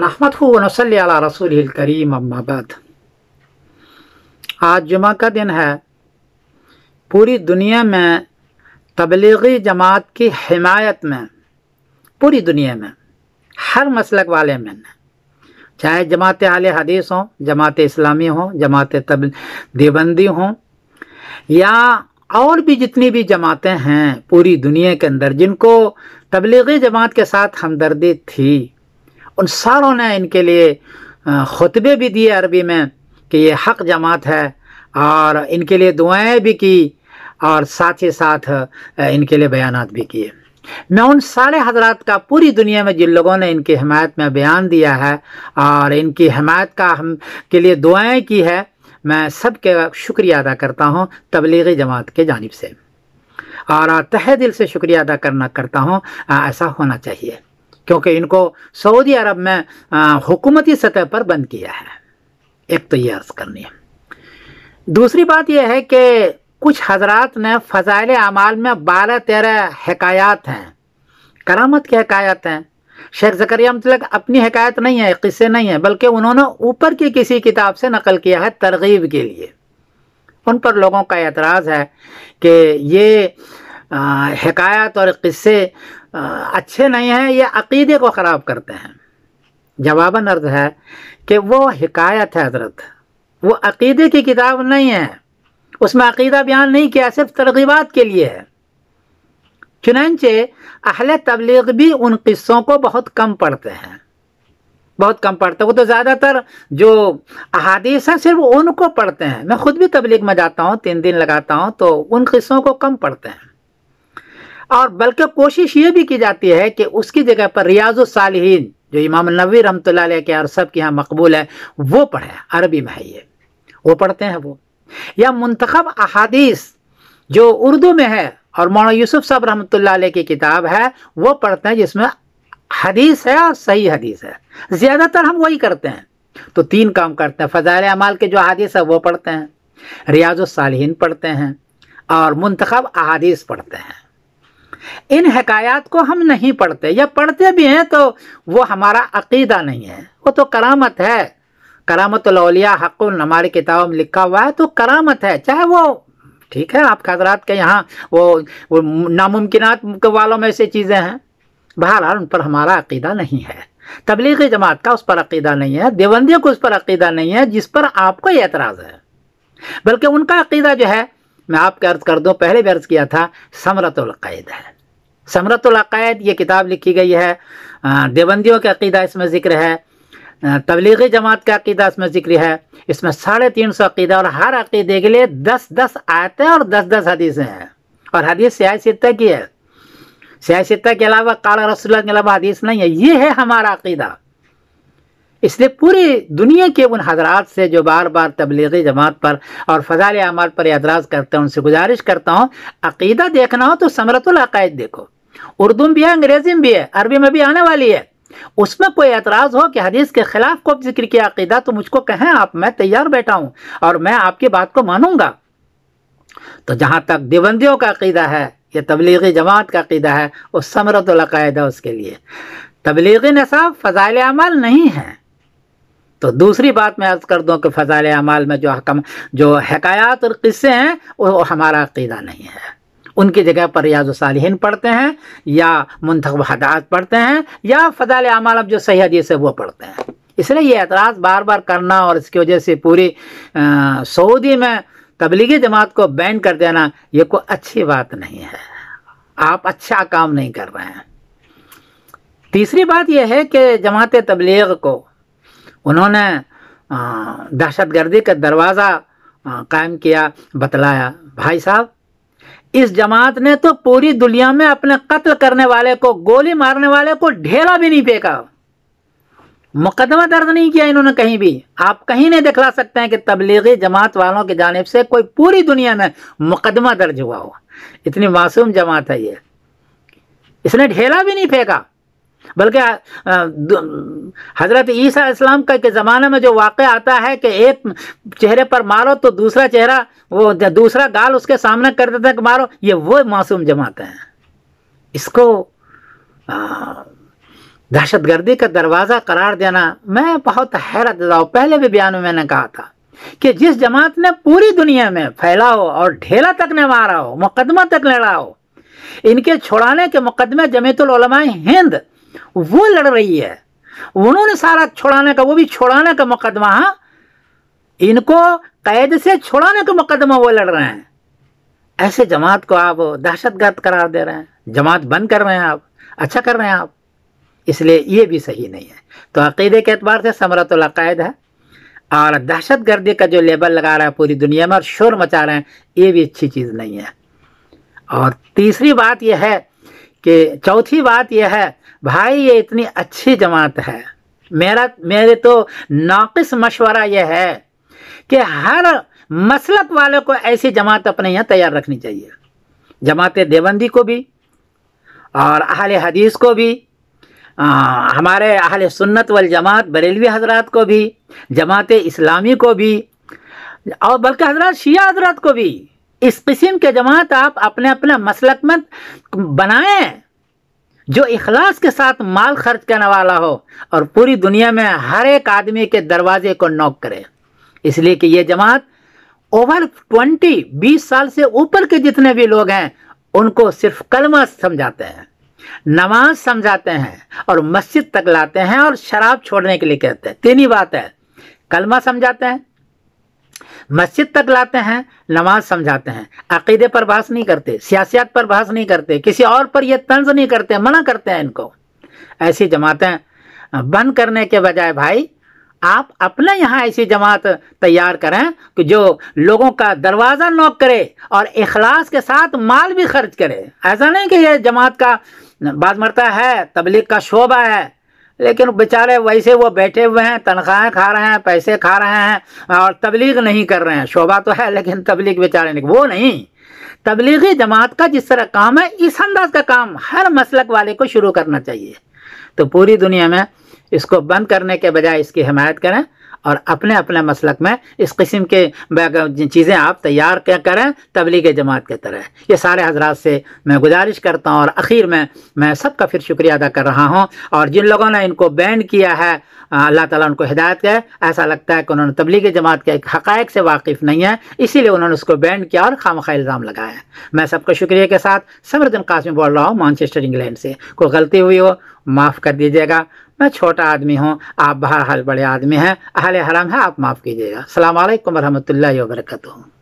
नहमद वनसल रसूल करीम अम्माबाद आज जुमा का दिन है पूरी दुनिया में तबलीगी जमात की हिमायत में पूरी दुनिया में हर मसलक वाले में चाहे जमात आल हदीस हों जमात इस्लामी हों जमात तब देवबंदी हों या और भी जितनी भी जमातें हैं पूरी दुनिया के अंदर जिनको तबलीगी जमात के साथ हमदर्दी थी उन सारों ने इनके लिए खुतबे भी दिए अरबी में कि ये हक जमात है और इनके लिए दुआएं भी की और साथ ही साथ इनके लिए बयान भी किए मैं उन सारे हजरात का पूरी दुनिया में जिन लोगों ने इनकी हमायत में बयान दिया है और इनकी हमायत का हम के लिए दुआएं की है मैं सब के शुक्रिया अदा करता हूँ तबलीगी जमात के जानब से और तह दिल से शुक्रिया अदा करना करता हूँ ऐसा होना चाहिए क्योंकि इनको सऊदी अरब में हुकूमती सतह पर बंद किया है एक तो यह अर्ज़ करनी है दूसरी बात यह है कि कुछ हजरात ने फ़जाइल अमाल में बारह तेरह हकायात हैं करामत की हकायात हैं शेख जकरिया मतलब अपनी हकायत नहीं है किस्से नहीं है बल्कि उन्होंने ऊपर की किसी किताब से नकल किया है तरगीब के लिए उन पर लोगों का एतराज़ है कि ये हकायत और किस्से अच्छे नहीं हैं ये अकीदे को ख़राब करते हैं जवाबन अर्ज है कि वो हिकायत है हजरत वो अकीदे की किताब नहीं है उसमें अकीदा बयान नहीं किया सिर्फ तरगीबात के लिए है चुनचे अहल तबलीग भी उन किस्सों को बहुत कम पढ़ते हैं बहुत कम पढ़ते हैं वो तो ज़्यादातर जो अहादीस हैं सिर्फ उनको पढ़ते हैं मैं ख़ुद भी तबलीग में जाता हूँ तीन दिन लगाता हूँ तो उन किस्सों को कम पढ़ते हैं और बल्कि कोशिश ये भी की जाती है कि उसकी जगह पर रियाज सालहीन जो इमाम नबी रमत के और सब के यहाँ मकबूल है वो पढ़े अरबी में है ये वो पढ़ते हैं वो या मंतखब अहादीस जो उर्दू में है और मौना यूसुफ साहब रहमत की किताब है वो पढ़ते हैं जिसमें हदीस है और सही हदीस है ज़्यादातर हम वही करते हैं तो तीन काम करते हैं फ़जाल अमाल के जो हदीस है वो पढ़ते हैं रियाज सालहीन पढ़ते हैं और मंतखब अहादीस पढ़ते हैं इन हकायात को हम नहीं पढ़ते या पढ़ते भी हैं तो वो हमारा अकीदा नहीं है वो तो करामत है करामत लौलिया हकुल हमारी किताब में लिखा हुआ है तो करामत है चाहे वो ठीक है आप हजरात के यहाँ वो, वो नामुमकिनात वालों में से चीज़ें हैं बहरहाल उन पर हमारा अकीदा नहीं है तबलीगी जमात का उस पर अकीदा नहीं है देवंदियों को उस पर अकीदा नहीं है जिस पर आपको एतराज़ है बल्कि उनका अकीदा जो है मैं आपका अर्ज कर दूँ पहले भी अर्ज किया था समरतुलकैद है समरतुलकैद ये किताब लिखी गई है देवबंदियों का अकीदा इसमें ज़िक्र है तबलीगी जमात का अकीदा इसमें ज़िक्र है इसमें साढ़े तीन सौ अकीदा और हर अकीदे के लिए दस दस आयतें और दस दस हदीसें हैं और हदीस सियाह की है सियाह सत्ता के अलावा काला रसुल्ला के अलावा हदीस नहीं है ये है हमारा अकीदा इसलिए पूरी दुनिया के उन हजरात से जो बार बार तबलीगी जमात पर और फ़जाल अमाल पर एतराज़ करते हैं उनसे गुजारिश करता हूँ अकीदा देखना हो तो समरतुल्क़ायद देखो उर्दू में भी है अंग्रेज़ी में भी है अरबी में भी आने वाली है उसमें कोई एतराज़ हो कि हदीस के ख़िलाफ़ को जिक्र किया अकीदा तो मुझको कहें आप मैं तैयार बैठा हूँ और मैं आपकी बात को मानूंगा तो जहाँ तक देवबंदियों का अकीदा है या तबलीगी जमात का अकीदा है वो समरतुल्क़ायद है उसके लिए तबलीगी नसाब फ़जाल अमल नहीं है तो दूसरी बात मैं अर्ज़ कर दूं कि फ़जाल अमाल में जो हकम जो हकायात और किस्से हैं वो हमारा अकीदा नहीं है उनकी जगह पर रियाज सालहन पढ़ते हैं या मंतखब हदात पढ़ते हैं या फ़जाल अमाल अब जो सही हदीस है वो पढ़ते हैं इसलिए ये एतराज़ बार बार करना और इसकी वजह से पूरी सऊदी में तबलीगी जमात को बैन कर देना ये कोई अच्छी बात नहीं है आप अच्छा काम नहीं कर रहे हैं तीसरी बात यह है कि जमात तबलीग को उन्होंने दहशतगर्दी का दरवाज़ा कायम किया बतलाया भाई साहब इस जमात ने तो पूरी दुनिया में अपने कत्ल करने वाले को गोली मारने वाले को ढेला भी नहीं फेंका मुकदमा दर्ज नहीं किया इन्होंने कहीं भी आप कहीं नहीं दिखला सकते हैं कि तबलीगी जमात वालों की जानब से कोई पूरी दुनिया में मुकदमा दर्ज हुआ हो इतनी मासूम जमात है ये इसने ढेला भी नहीं फेंका बल्कि हज़रत ईसा इस्लाम का के ज़माने में जो वाक़ आता है कि एक चेहरे पर मारो तो दूसरा चेहरा वो दूसरा गाल उसके सामने कर देता है कि मारो ये वो मासूम जमाते हैं इसको दहशत गर्दी का दरवाज़ा करार देना मैं बहुत हैरत रहा पहले भी बयान में मैंने कहा था कि जिस जमात ने पूरी दुनिया में फैला हो और ढेला तक ने मारा हो मुकदमा तक लड़ा हो इनके छुड़ाने के मुकदमे जमीतुलमा हिंद वो लड़ रही है उन्होंने सारा छोड़ाने का वो भी छोड़ाने का मुकदमा हाँ? इनको कैद से छोड़ाने का मुकदमा वो लड़ रहे हैं ऐसे जमात को आप दहशतगर्द करार दे रहे हैं जमात बंद कर रहे हैं आप अच्छा कर रहे हैं आप इसलिए ये भी सही नहीं है तो अकीदे के अतबार से समरत कैद है और दहशत गर्दी का जो लेबल लगा रहा है पूरी दुनिया में और शोर मचा रहे हैं ये भी अच्छी चीज़ नहीं है और तीसरी बात यह है कि चौथी बात यह है भाई ये इतनी अच्छी जमात है मेरा मेरे तो नाकिस मशवरा यह है कि हर मसलक वाले को ऐसी जमात अपने यहाँ तैयार रखनी चाहिए जमात देवबंदी को भी और अहल हदीस को भी आ, हमारे अहल सुन्नत वल जमात बरेलवी हजरात को भी जमात इस्लामी को भी और बल्कि हजरत शिया हजरात को भी इस किस्म के जमात आप अपने अपने मसलक मत बनाएं जो इखलास के साथ माल खर्च करने वाला हो और पूरी दुनिया में हर एक आदमी के दरवाजे को नॉक करे इसलिए कि यह जमात ओवर ट्वेंटी बीस साल से ऊपर के जितने भी लोग हैं उनको सिर्फ कलमा समझाते हैं नमाज समझाते हैं और मस्जिद तक लाते हैं और शराब छोड़ने के लिए कहते हैं तीन ही बात है कलमा समझाते हैं मस्जिद तक लाते हैं नमाज समझाते हैं अकीदे पर बहस नहीं करते सियासियात पर बहस नहीं करते किसी और पर यह तंज नहीं करते मना करते हैं इनको ऐसी जमातें बंद करने के बजाय भाई आप अपने यहाँ ऐसी जमात तैयार करें कि जो लोगों का दरवाज़ा नॉक करे और इखलास के साथ माल भी खर्च करे ऐसा नहीं कि यह जमात का बाद मरता है तबलीग का शोबा है लेकिन बेचारे वैसे वो बैठे हुए हैं तनख्वाहें खा रहे हैं पैसे खा रहे हैं और तबलीग नहीं कर रहे हैं शोभा तो है लेकिन तबलीग बेचारे नहीं वो नहीं तबलीगी जमात का जिस तरह काम है इस अंदाज का काम हर मसलक वाले को शुरू करना चाहिए तो पूरी दुनिया में इसको बंद करने के बजाय इसकी हिमायत करें और अपने अपने मसलक में इस किस्म के चीज़ें आप तैयार क्या करें तबलीग जमात के तरह ये सारे हजरात से मैं गुजारिश करता हूँ और आखिर में मैं सबका फिर शुक्रिया अदा कर रहा हूँ और जिन लोगों ने इनको बैन किया है अल्लाह ताला उनको हिदायत है ऐसा लगता है कि उन्होंने तबलीग जमात के एक हक़ से वाकिफ़ नहीं है इसीलिए उन्होंने उसको बैन किया और खाम खा इल्ज़ाम लगाया मैं सबका शुक्रिया के साथ समरदन कासमी बोल रहा हूँ मानचेस्टर इंग्लैंड से कोई गलती हुई हो माफ़ कर दीजिएगा मैं छोटा आदमी हूँ आप बहरहाल बड़े आदमी हैं अहल हराम है आप माफ़ कीजिएगा अल्लाम वरहमल वर्कू